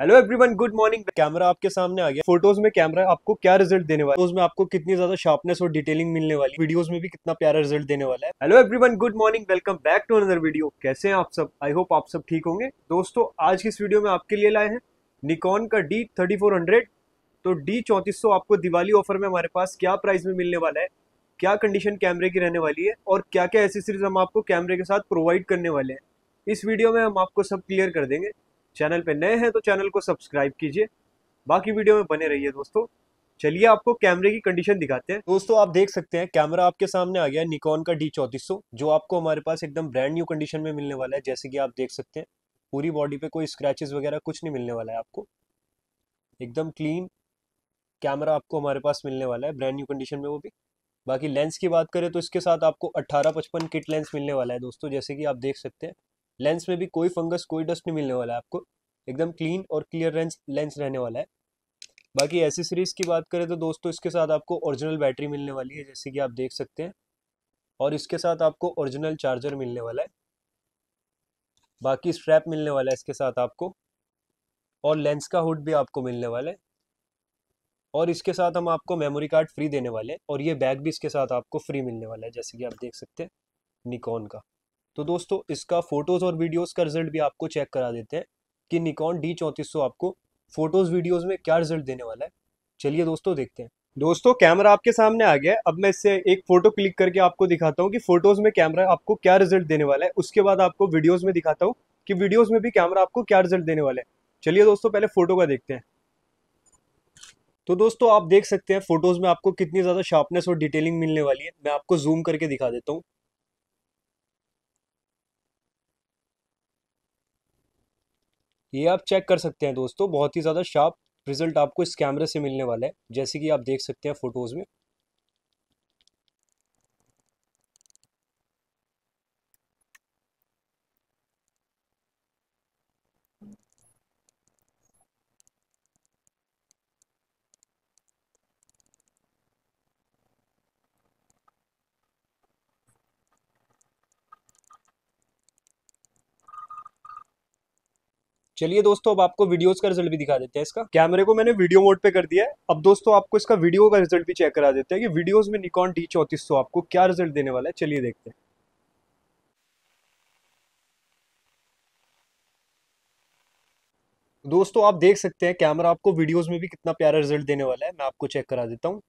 hello everyone good morning camera आपके सामने आ गया फोटोज में कैमरा आपको क्या रिजल्ट देने वाला है फोटोज आपको कितनी ज्यादा शार्पनेस और डिटेलिंग मिलने वाली वीडियोस में भी कितना प्यारा रिजल्ट देने वाला है hello everyone good morning welcome back to another video कैसे हैं आप सब आई होप आप सब ठीक होंगे दोस्तों आज की इस वीडियो में आपके लिए लाए हैं निकॉन का डी तो डी आपको दिवाली ऑफर में हमारे पास क्या प्राइस में मिलने वाला है क्या कंडीशन कैमरे की रहने वाली है और क्या क्या एसेसरीज हम आपको कैमरे के साथ प्रोवाइड करने वाले हैं इस वीडियो में हम आपको सब क्लियर कर देंगे चैनल पे नए हैं तो चैनल को सब्सक्राइब कीजिए बाकी वीडियो में बने रहिए दोस्तों चलिए आपको कैमरे की कंडीशन दिखाते हैं दोस्तों आप देख सकते हैं कैमरा आपके सामने आ गया निकॉन का डी चौतीस जो आपको हमारे पास एकदम ब्रांड न्यू कंडीशन में मिलने वाला है जैसे कि आप देख सकते हैं पूरी बॉडी पे कोई स्क्रैचेस वगैरह कुछ नहीं मिलने वाला है आपको एकदम क्लीन कैमरा आपको हमारे पास मिलने वाला है ब्रांड न्यू कंडीशन में वो भी बाकी लेंस की बात करें तो इसके साथ आपको अट्ठारह पचपन किट लेंस मिलने वाला है दोस्तों जैसे कि आप देख सकते हैं लेंस में भी कोई फंगस कोई डस्ट नहीं मिलने वाला है आपको एकदम क्लीन और क्लियर रेंस लेंस रहने वाला है बाकी एसेसरीज की बात करें तो दोस्तों इसके साथ आपको ओरिजिनल बैटरी मिलने वाली है जैसे कि आप देख सकते हैं और इसके साथ आपको ओरिजिनल चार्जर मिलने वाला है बाकी स्ट्रैप मिलने वाला है इसके साथ आपको और लेंस का हुड भी आपको मिलने वाला है और इसके साथ हम आपको मेमोरी कार्ड फ्री देने वाले हैं और ये बैग भी इसके साथ आपको फ्री मिलने वाला है जैसे कि आप देख सकते हैं निकॉन का तो दोस्तों इसका फ़ोटोज़ और वीडियोज़ का रिजल्ट भी आपको चेक करा देते हैं कि निकॉन डी चौंतीस आपको फोटोज वीडियोज में क्या रिजल्ट देने वाला है चलिए दोस्तों देखते हैं दोस्तों कैमरा आपके सामने आ गया है अब मैं इससे एक फोटो क्लिक करके आपको दिखाता हूँ कि फोटोज में कैमरा आपको क्या रिजल्ट देने वाला है उसके बाद आपको वीडियोज में दिखाता हूँ कि वीडियोज में भी कैमरा आपको क्या रिजल्ट देने वाला है चलिए दोस्तों पहले फोटो का देखते हैं तो दोस्तों आप देख सकते हैं फोटोज में आपको कितनी ज्यादा शार्पनेस और डिटेलिंग मिलने वाली है मैं आपको जूम करके दिखा देता हूँ ये आप चेक कर सकते हैं दोस्तों बहुत ही ज़्यादा शार्प रिजल्ट आपको इस कैमरे से मिलने वाला है जैसे कि आप देख सकते हैं फ़ोटोज़ में चलिए दोस्तों अब आपको वीडियोस का रिजल्ट भी दिखा देते हैं इसका कैमरे को मैंने वीडियो मोड पे कर दिया है अब दोस्तों आपको इसका वीडियो का रिजल्ट भी चेक करा देते हैं कि वीडियोस में निकॉन डी चौतीस आपको क्या रिजल्ट देने वाला है चलिए देखते हैं दोस्तों आप देख सकते हैं कैमरा आपको वीडियोस में भी कितना प्यारा रिजल्ट देने वाला है मैं आपको चेक करा देता हूँ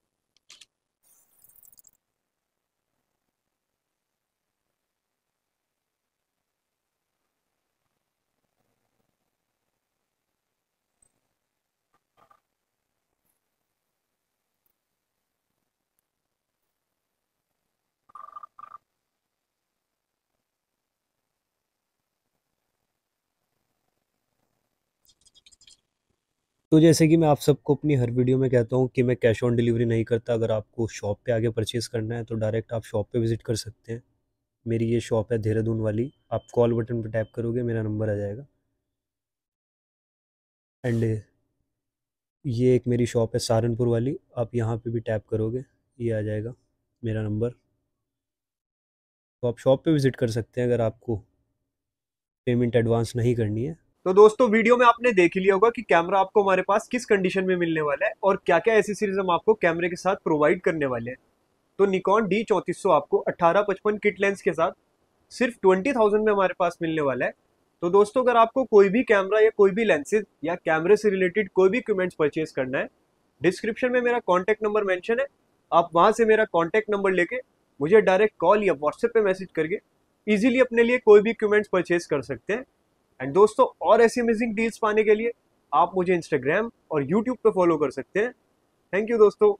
तो जैसे कि मैं आप सबको अपनी हर वीडियो में कहता हूँ कि मैं कैश ऑन डिलीवरी नहीं करता अगर आपको शॉप पे आगे परचेज़ करना है तो डायरेक्ट आप शॉप पे विज़िट कर सकते हैं मेरी ये शॉप है देहरादून वाली आप कॉल बटन पर टैप करोगे मेरा नंबर आ जाएगा एंड ये एक मेरी शॉप है सहारनपुर वाली आप यहाँ पर भी टैप करोगे ये आ जाएगा मेरा नंबर तो आप शॉप पर विज़िट कर सकते हैं अगर आपको पेमेंट एडवांस नहीं करनी है तो दोस्तों वीडियो में आपने देख लिया होगा कि कैमरा आपको हमारे पास किस कंडीशन में मिलने वाला है और क्या क्या एसेसरीज हम आपको कैमरे के साथ प्रोवाइड करने वाले हैं तो निकॉन डी चौंतीस आपको अट्ठारह पचपन किट लेंस के साथ सिर्फ ट्वेंटी थाउजेंड में हमारे पास मिलने वाला है तो दोस्तों अगर आपको कोई भी कैमरा या कोई भी लेंसेज या कैमरे से रिलेटेड कोई भी इक्विपमेंट्स परचेज करना है डिस्क्रिप्शन में मेरा कॉन्टैक्ट नंबर मैंशन है आप वहाँ से मेरा कॉन्टैक्ट नंबर लेके मुझे डायरेक्ट कॉल या व्हाट्सएप पर मैसेज करके ईजिली अपने लिए कोई भी इक्विपमेंट्स परचेज कर सकते हैं एंड दोस्तों और ऐसी अमेजिंग डील्स पाने के लिए आप मुझे इंस्टाग्राम और यूट्यूब पर फॉलो कर सकते हैं थैंक यू दोस्तों